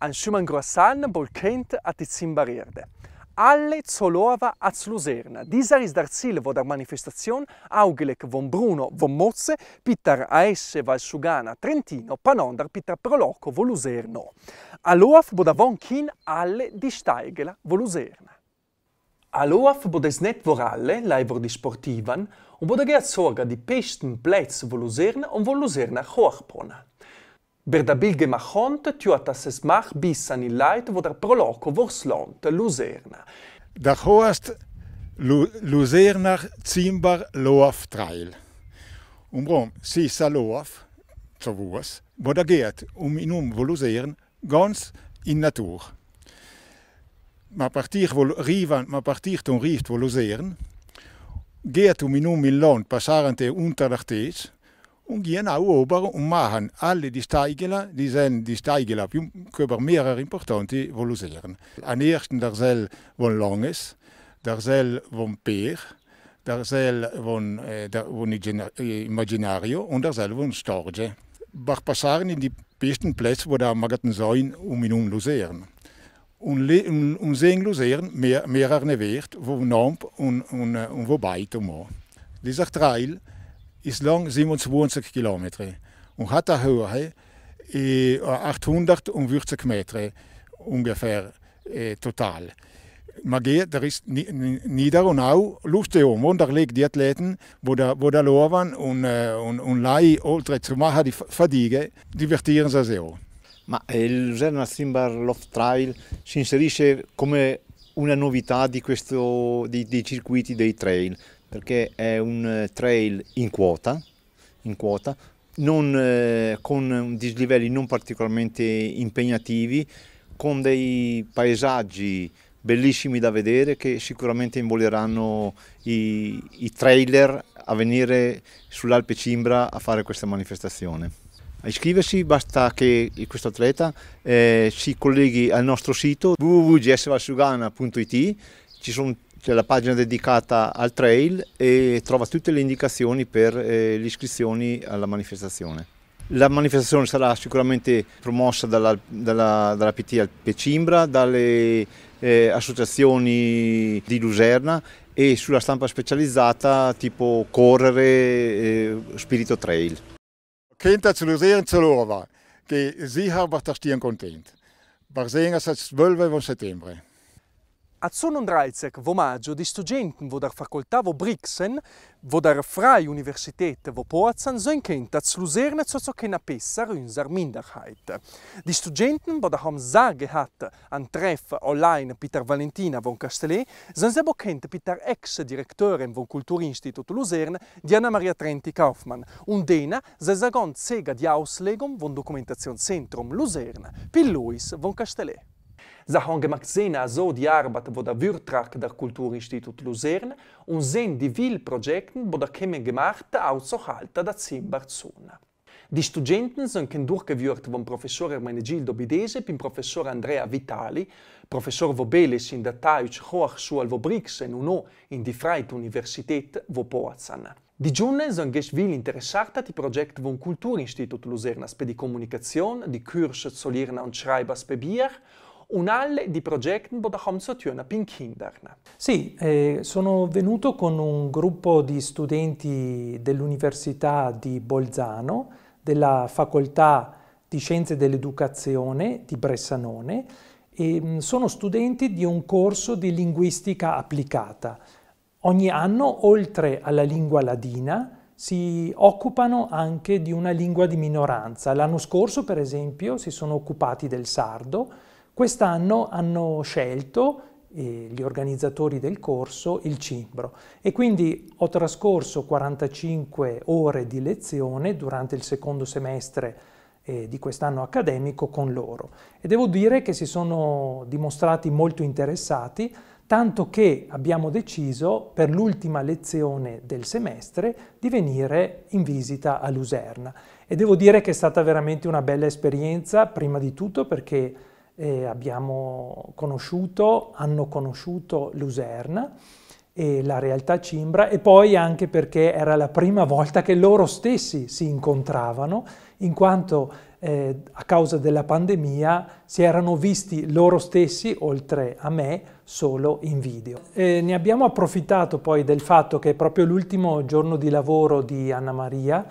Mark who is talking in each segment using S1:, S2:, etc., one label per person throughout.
S1: Anschumann Grossan Bolkent hat die Alle zur Lova als Luzern. Dieser ist das Ziel der Manifestation Augelec von Bruno von Mozze, Peter Aesse Valsugana, Trentino, Panondar Peter Proloco von Luzerno. Aloaf bodavon Kin alle die Steigela von Luzern. Aloaf bodesnet voralle, laivor di Sportivan, und boda sorga di Pesten Plätz von Luzern und von Luzerner Hochbrunner bilge Berdabil gemachont, tjuatas es mach bis an die ilait, wo der Proloko, vorslont, Luzerna. Da hoast Luzerna zimbar loaf trail. Umbrom,
S2: si sa loaf, zu wuas, wo da geht, um in um wo Luzern, ganz in Natur. Ma partir wo rivan, ma partir ton rieft wo Luzern, geht um in um in Land, passarente unter der Tees, und gehen auch oben und machen alle die Steigler, die sind die Steigler über mehrere importante evoluieren. Am ersten der Seel von Langes, der Seel von Peer, der Seel von, äh, der, von äh, Imaginario und der Seel von Storge. Wir passieren in die besten Plätze, wo der Magaten sein, um ihn umzusehren. Und, und, und sehen Luzern mehr, mehrere Werte, wo Namp und, und, äh, und wo Beitum. Dieser Trail ist lang 27 Kilometer und hat eine Höhe äh, von 840 Meter ungefähr äh, total. Man geht, da ist nieder und auch lustig um. Und da liegen die Athleten, die da, da laufen und, äh, und, und
S3: lei oltre zu machen, die Fadige, divertieren sich sehr. Ma eh, il Luserna Simbar Loft Trail si inserisce come una novità di, questo, di, dei circuiti dei trail. perché è un eh, trail in quota, in quota non, eh, con dislivelli non particolarmente impegnativi, con dei paesaggi bellissimi da vedere che sicuramente involeranno i, i trailer a venire sull'Alpe Cimbra a fare questa manifestazione. A iscriversi basta che questo atleta eh, si colleghi al nostro sito www.gsvalsugana.it, ci sono c'è la pagina dedicata al trail e trova tutte le indicazioni per eh, le iscrizioni alla manifestazione. La manifestazione sarà sicuramente promossa dalla, dalla, dalla PT al Pecimbra, dalle eh, associazioni di Luserna e sulla stampa specializzata tipo Correre, eh, Spirito
S2: Trail. Kinder zu Luserna zu Lova, che si was da stieren content. Barsingen 12 settembre.
S1: A Sonnendralzek v omaggio di studenten vo facoltà vo Brixen, vo dar frei Universität vo Poazan so kennt dat Luzerne zo zo kenna in unser Minderheit. Di Studenten vo da sage hat an Treff online Peter Valentina von Castellet, sind sebo kennt Peter ex Direktorin von Kulturinstitut Luzerne Diana Maria Trenti Kaufmann un dena se sagon sega di auslegum von Dokumentationscentrum Luzerne, Pil Luis von Castellet. Sie zahonger Maxena so die Arbeit, wo der Würtrag der Kulturinstitut Luzern und sehen die vielen Projekte, wo der Kämen gemacht, außerhalb der Zimbarzone. Die Studenten sind durchgeführt vom Professor Hermenegildo Bidese und Professor Andrea Vitali, Professor Vobelis in der Deutsche Hochschule Wobrixen und auch in die Freie Universität Wopoazan. Die Giunne sind geschwill interessiert die Projekte vom Kulturinstitut Luzernas für die Kommunikation, die Kurse zu Lehren und Schreiben für Bier und alle die Projekten, die haben zu tun mit
S4: Sì, eh, sono venuto con un gruppo di studenti dell'Università di Bolzano, della Facoltà di Scienze dell'Educazione di Bressanone, e mm, sono studenti di un corso di linguistica applicata. Ogni anno, oltre alla lingua ladina, si occupano anche di una lingua di minoranza. L'anno scorso, per esempio, si sono occupati del sardo, Quest'anno hanno scelto eh, gli organizzatori del corso il cimbro e quindi ho trascorso 45 ore di lezione durante il secondo semestre eh, di quest'anno accademico con loro e devo dire che si sono dimostrati molto interessati tanto che abbiamo deciso per l'ultima lezione del semestre di venire in visita a Luserna e devo dire che è stata veramente una bella esperienza prima di tutto perché eh, abbiamo conosciuto, hanno conosciuto Luserna e la realtà cimbra e poi anche perché era la prima volta che loro stessi si incontravano in quanto eh, a causa della pandemia si erano visti loro stessi, oltre a me, solo in video. E ne abbiamo approfittato poi del fatto che è proprio l'ultimo giorno di lavoro di Anna Maria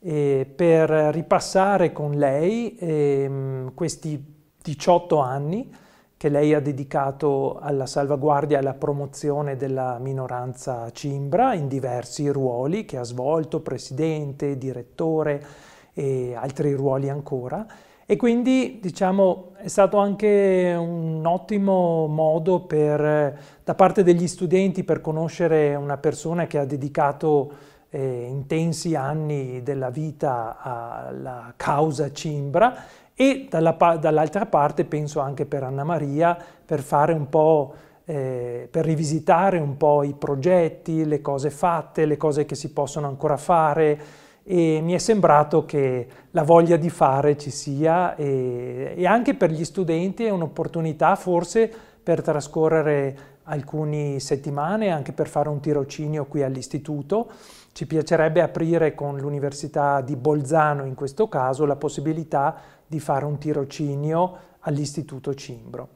S4: eh, per ripassare con lei eh, questi 18 anni che lei ha dedicato alla salvaguardia e alla promozione della minoranza cimbra in diversi ruoli che ha svolto, presidente, direttore e altri ruoli ancora. E quindi diciamo è stato anche un ottimo modo per, da parte degli studenti per conoscere una persona che ha dedicato eh, intensi anni della vita alla causa cimbra e dall'altra parte penso anche per Anna Maria per fare un po' eh, per rivisitare un po' i progetti, le cose fatte, le cose che si possono ancora fare e mi è sembrato che la voglia di fare ci sia e, e anche per gli studenti è un'opportunità forse per trascorrere alcune settimane, anche per fare un tirocinio qui all'istituto ci piacerebbe aprire con l'Università di Bolzano, in questo caso, la possibilità di fare un tirocinio all'Istituto Cimbro.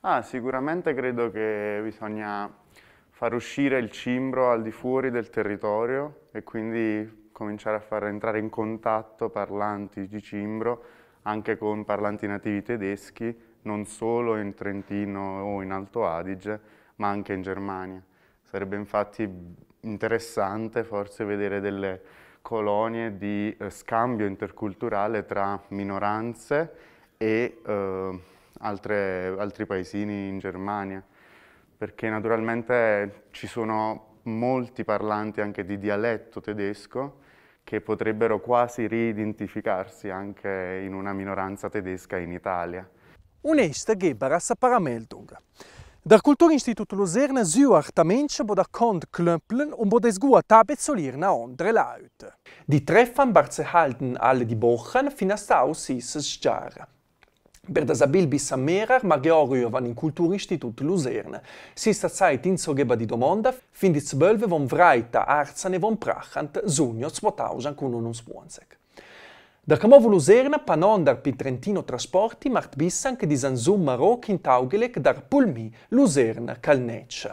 S3: Ah, sicuramente credo che bisogna far uscire il cimbro al di fuori del territorio e quindi cominciare a far entrare in contatto parlanti di cimbro anche con parlanti nativi tedeschi, non solo in Trentino o in Alto Adige, ma anche in Germania. Sarebbe infatti interessante forse vedere delle colonie di eh, scambio interculturale tra minoranze e eh, altre, altri paesini in Germania, perché naturalmente ci sono molti parlanti anche di dialetto tedesco che potrebbero quasi riidentificarsi anche in una minoranza tedesca in Italia.
S1: Un'est Geberas Parameldung. Der Kulturinstitut Luzern sucht die Menschen, die können klömpeln und die es gut abzolieren an andere Leute. Die Treffen werden halten alle die Wochen bis aus dieses Jahr. Per das Abil bis am Meerer, ma Georgio van in Kulturinstitut Luzern. Si ist Zeit inzogeba die Domanda, fin die Zwölfe von Vreita, Arzane von Prachant, Junio 2021. Da kamo v Luzerna, pa nondar pri Trentino Transporti, mart bisan, ki dizan zum Marok in Taugelek, dar pulmi Luzerna kalneče.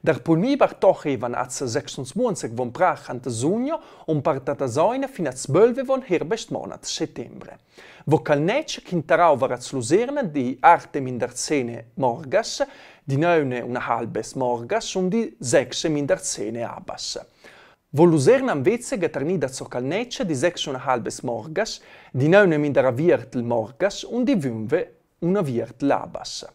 S1: Dar pulmi bar toh evan ac 26 von prahan te zunjo, on par tata zojna fin ac bölve von herbest monat setembre. Vo kalneče, ki in tarau var ac Luzerna, di artem in dar cene morgas, di neune una halbes morgas, un di zekse min dar cene abas. Voluzernam vece geternida zocalnece dissection halbes morgas, dinaunemi dara viert morgas, un divunve una viert labas.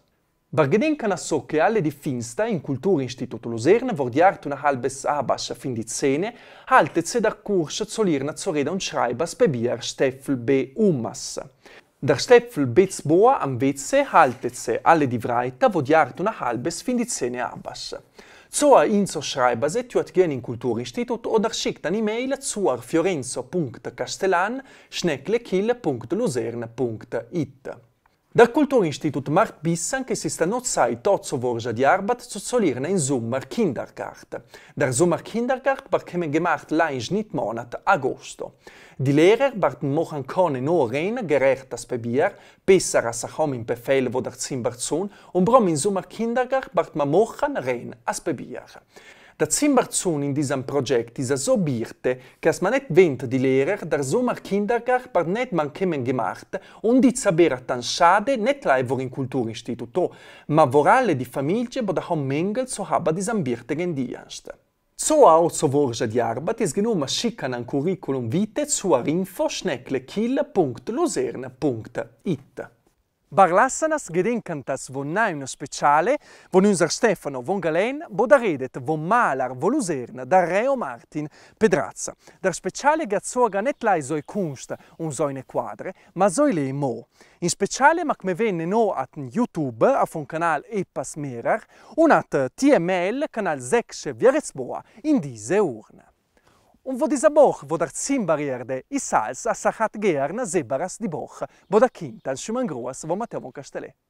S1: Bargedenkan asso che alle di Finsta in Kultur Institut Luzerne vordiart una halbes abas fin di Zene, alteze dar kurs zolirna zoreda un schreibas bebier Steffel be umas. Der Steffel Betzboa am Weze halteze alle di vraita vordiart una halbes fin di Zene abas. צוהר אינסו שרייבה זה תהיו התגנין קולטור אינשטיטוט או דרשיק תני מייל צוהר פיורנסו פונקט קשטלן שנקלה קילה פונקט לוזרנה פונקט איתה. Der Kulturinstitut macht Bissan ist eine Zeit dazu wurde die Arbeit zu solieren in Summer Kindergarten. Der Summer Kindergarten war kommen in im Schnittmonat August. Die Lehrer waren machen können nur rein gerecht das Papier, besser als auch im Befehl, wo der Zimmer zu und warum im Sommer Kindergarten war man machen rein als Papier. Dat Zimmerzun in diesem Projekt ist so birte, dass man nicht wennt die Lehrer der Sommer Kindergar nicht net man kemen gemacht und die Zabera tan schade nicht leiver in Kulturinstituto, oh, ma vorale die Familie bo da hom Mengel so haba diesem birtegen Dienst. So auch so wurde die Arbeit ist genommen schicken ein Curriculum vite zu info schneckle kill.luzerne.it. Barlassanas Gedenkantas von Naim Speciale, von unser Stefano von Galen, Bodaredet von Malar Voluserna, da Reo Martin Pedrazza. Der Speciale gazzoga net lai soi Kunst, un soine quadre, ma soi lei mo. In speciale ma come venne no at YouTube, a von canal Eppas Merar, un at TML, canal 6 Viarezboa, in diese urne. Un wo di Boch, wo der zimbarierde i Salsa, Sachat Gearna, Sebaras di Boch, wo der Kind, als Schumann Groas, Matteo Castellet.